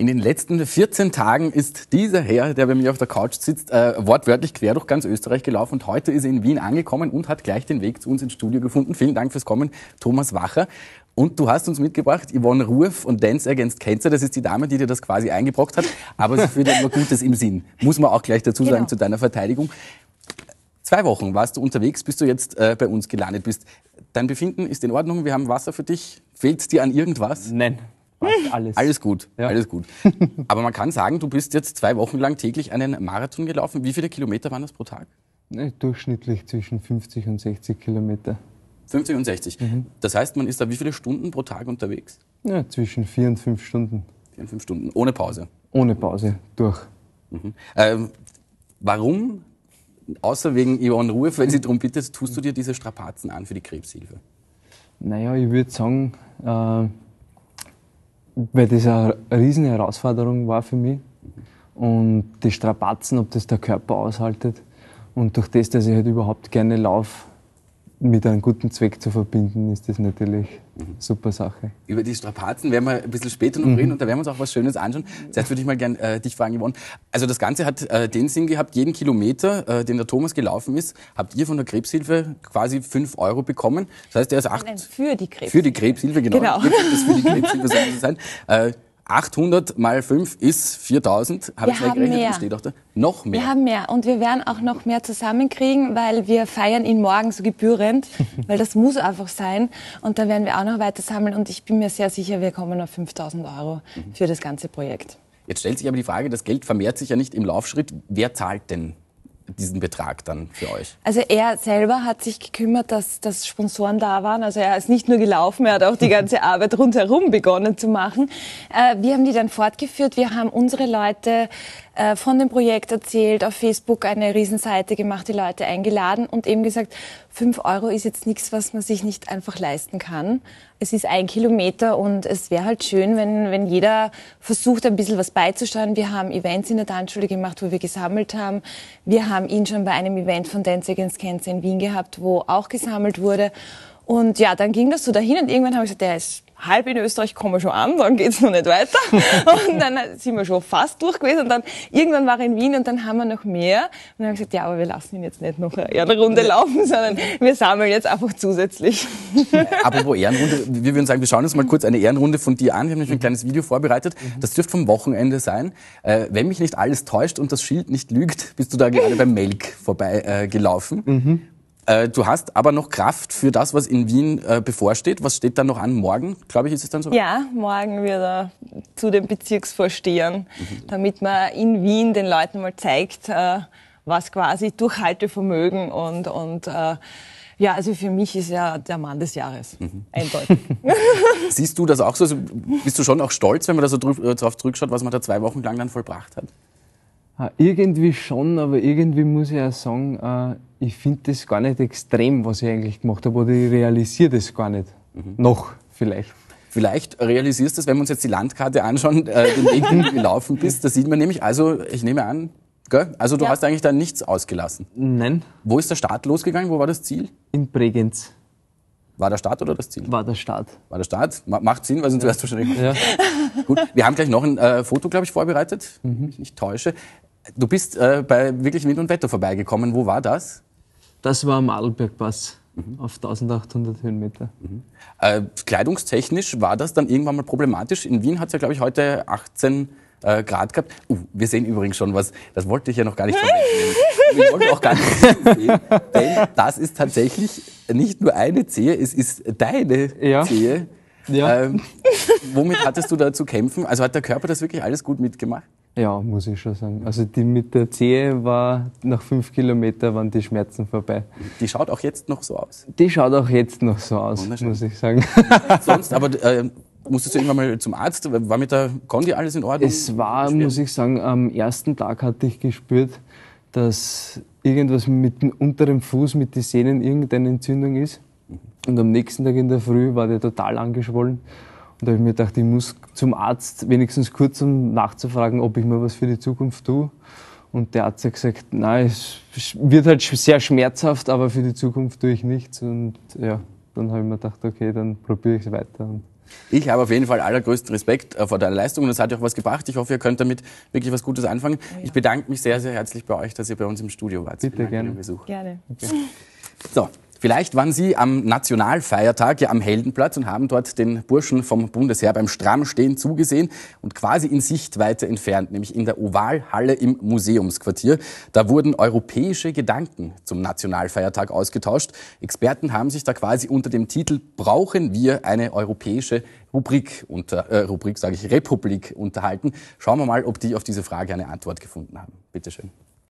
In den letzten 14 Tagen ist dieser Herr, der bei mir auf der Couch sitzt, äh, wortwörtlich quer durch ganz Österreich gelaufen und heute ist er in Wien angekommen und hat gleich den Weg zu uns ins Studio gefunden. Vielen Dank fürs Kommen, Thomas Wacher. Und du hast uns mitgebracht Yvonne Ruf und Dance Against Cancer. Das ist die Dame, die dir das quasi eingebrockt hat, aber sie führt immer Gutes im Sinn. Muss man auch gleich dazu sagen genau. zu deiner Verteidigung. Zwei Wochen warst du unterwegs, bis du jetzt äh, bei uns gelandet bist. Dein Befinden ist in Ordnung, wir haben Wasser für dich. Fehlt dir an irgendwas? Nein, alles. Alles gut, ja. alles gut. Aber man kann sagen, du bist jetzt zwei Wochen lang täglich einen Marathon gelaufen. Wie viele Kilometer waren das pro Tag? Nee, durchschnittlich zwischen 50 und 60 Kilometer. 50 und 60. Mhm. Das heißt, man ist da wie viele Stunden pro Tag unterwegs? Ja, zwischen vier und fünf Stunden. Vier und fünf Stunden, ohne Pause. Ohne Pause, durch. Mhm. Ähm, warum, außer wegen Yvonne Ruhe, wenn sie darum bittet, tust du dir diese Strapazen an für die Krebshilfe? Naja, ich würde sagen, äh weil das eine riesen Herausforderung war für mich. Und die Strapazen, ob das der Körper aushaltet. Und durch das, dass ich halt überhaupt gerne laufe, mit einem guten Zweck zu verbinden, ist das natürlich mhm. super Sache. Über die Strapazen werden wir ein bisschen später noch mhm. reden und da werden wir uns auch was Schönes anschauen. Zuerst würde ich mal gerne äh, dich fragen, Yvonne. Also das Ganze hat äh, den Sinn gehabt, jeden Kilometer, äh, den der Thomas gelaufen ist, habt ihr von der Krebshilfe quasi fünf Euro bekommen. Das heißt, er ist acht... Nein, für die Krebshilfe. Für die Krebshilfe, genau. genau. Das für die Krebshilfe soll sein. Äh, 800 mal 5 ist 4000. Habe ich gerechnet? Mehr. Steht auch da. Noch mehr. Wir haben mehr und wir werden auch noch mehr zusammenkriegen, weil wir feiern ihn morgen so gebührend, weil das muss einfach sein. Und da werden wir auch noch weiter sammeln und ich bin mir sehr sicher, wir kommen auf 5000 Euro mhm. für das ganze Projekt. Jetzt stellt sich aber die Frage, das Geld vermehrt sich ja nicht im Laufschritt. Wer zahlt denn diesen Betrag dann für euch? Also er selber hat sich gekümmert, dass, dass Sponsoren da waren. Also er ist nicht nur gelaufen, er hat auch die ganze Arbeit rundherum begonnen zu machen. Äh, wir haben die dann fortgeführt. Wir haben unsere Leute äh, von dem Projekt erzählt, auf Facebook eine Riesenseite gemacht, die Leute eingeladen und eben gesagt, fünf Euro ist jetzt nichts, was man sich nicht einfach leisten kann. Es ist ein Kilometer und es wäre halt schön, wenn, wenn jeder versucht, ein bisschen was beizusteuern. Wir haben Events in der Tanzschule gemacht, wo wir gesammelt haben. Wir haben ihn schon bei einem Event von Dance Against Cancer in Wien gehabt, wo auch gesammelt wurde. Und ja, dann ging das so dahin und irgendwann habe ich gesagt, der ist halb in Österreich kommen wir schon an, dann geht's noch nicht weiter. und dann sind wir schon fast durch gewesen. Und dann irgendwann war er in Wien und dann haben wir noch mehr. Und dann haben ich gesagt, ja, aber wir lassen ihn jetzt nicht noch eine Ehrenrunde laufen, sondern wir sammeln jetzt einfach zusätzlich. Apropos Ehrenrunde, wir würden sagen, wir schauen uns mal kurz eine Ehrenrunde von dir an. Wir haben nämlich ein mhm. kleines Video vorbereitet. Mhm. Das dürfte vom Wochenende sein. Äh, wenn mich nicht alles täuscht und das Schild nicht lügt, bist du da gerade beim Melk vorbei äh, gelaufen. Mhm. Äh, du hast aber noch Kraft für das, was in Wien äh, bevorsteht. Was steht dann noch an? Morgen, glaube ich, ist es dann so? Ja, morgen wieder zu den Bezirksvorstehern, mhm. damit man in Wien den Leuten mal zeigt, äh, was quasi Durchhaltevermögen und, und ja, also für mich ist ja der Mann des Jahres. Mhm. Eindeutig. Siehst du das auch so? Also bist du schon auch stolz, wenn man da so drauf zurückschaut, was man da zwei Wochen lang dann vollbracht hat? Äh, irgendwie schon, aber irgendwie muss ich auch sagen, äh, ich finde das gar nicht extrem, was ich eigentlich gemacht habe, oder ich realisiere das gar nicht. Mhm. Noch vielleicht. Vielleicht realisierst du es, wenn wir uns jetzt die Landkarte anschauen, äh, den Weg, den du gelaufen bist. Da sieht man nämlich, also ich nehme an, gell? also du ja. hast eigentlich da nichts ausgelassen. Nein. Wo ist der Start losgegangen? Wo war das Ziel? In Bregenz. War der Start oder das Ziel? War der Start. War der Start? Macht Sinn, weil sonst ja. wärst du schon ja. Gut, wir haben gleich noch ein äh, Foto, glaube ich, vorbereitet, mhm. ich nicht täusche. Du bist äh, bei wirklich Wind und Wetter vorbeigekommen. Wo war das? Das war am Adelbergpass mhm. auf 1800 Höhenmeter. Mhm. Äh, kleidungstechnisch war das dann irgendwann mal problematisch. In Wien hat es ja, glaube ich, heute 18 äh, Grad gehabt. Uh, wir sehen übrigens schon was, das wollte ich ja noch gar nicht sehen. Wir wollte auch gar nicht sehen, denn das ist tatsächlich nicht nur eine Zehe, es ist deine ja. Zehe. Ja. Ähm, womit hattest du da zu kämpfen? Also hat der Körper das wirklich alles gut mitgemacht? Ja, muss ich schon sagen. Also die mit der Zehe war nach fünf Kilometern waren die Schmerzen vorbei. Die schaut auch jetzt noch so aus. Die schaut auch jetzt noch so aus, muss ich sagen. Sonst, aber äh, musstest du irgendwann mal zum Arzt? War mit der Kondi alles in Ordnung? Es war, Schwer. muss ich sagen, am ersten Tag hatte ich gespürt, dass irgendwas mit dem unteren Fuß, mit den Sehnen, irgendeine Entzündung ist. Mhm. Und am nächsten Tag in der Früh war der total angeschwollen. Und da habe ich mir gedacht, ich muss zum Arzt wenigstens kurz, um nachzufragen, ob ich mir was für die Zukunft tue. Und der Arzt hat gesagt, nein, es wird halt sehr schmerzhaft, aber für die Zukunft tue ich nichts. Und ja, dann habe ich mir gedacht, okay, dann probiere ich es weiter. Ich habe auf jeden Fall allergrößten Respekt äh, vor deiner Leistung und es hat ja auch was gebracht. Ich hoffe, ihr könnt damit wirklich was Gutes anfangen. Ja. Ich bedanke mich sehr, sehr herzlich bei euch, dass ihr bei uns im Studio wart. Bitte gerne. Besuch. Gerne. Okay. So. Vielleicht waren Sie am Nationalfeiertag ja am Heldenplatz und haben dort den Burschen vom Bundesheer beim Strammstehen zugesehen und quasi in Sichtweite entfernt, nämlich in der Ovalhalle im Museumsquartier. Da wurden europäische Gedanken zum Nationalfeiertag ausgetauscht. Experten haben sich da quasi unter dem Titel Brauchen wir eine europäische Rubrik unter äh, Rubrik sage ich Republik unterhalten. Schauen wir mal, ob die auf diese Frage eine Antwort gefunden haben. Bitteschön.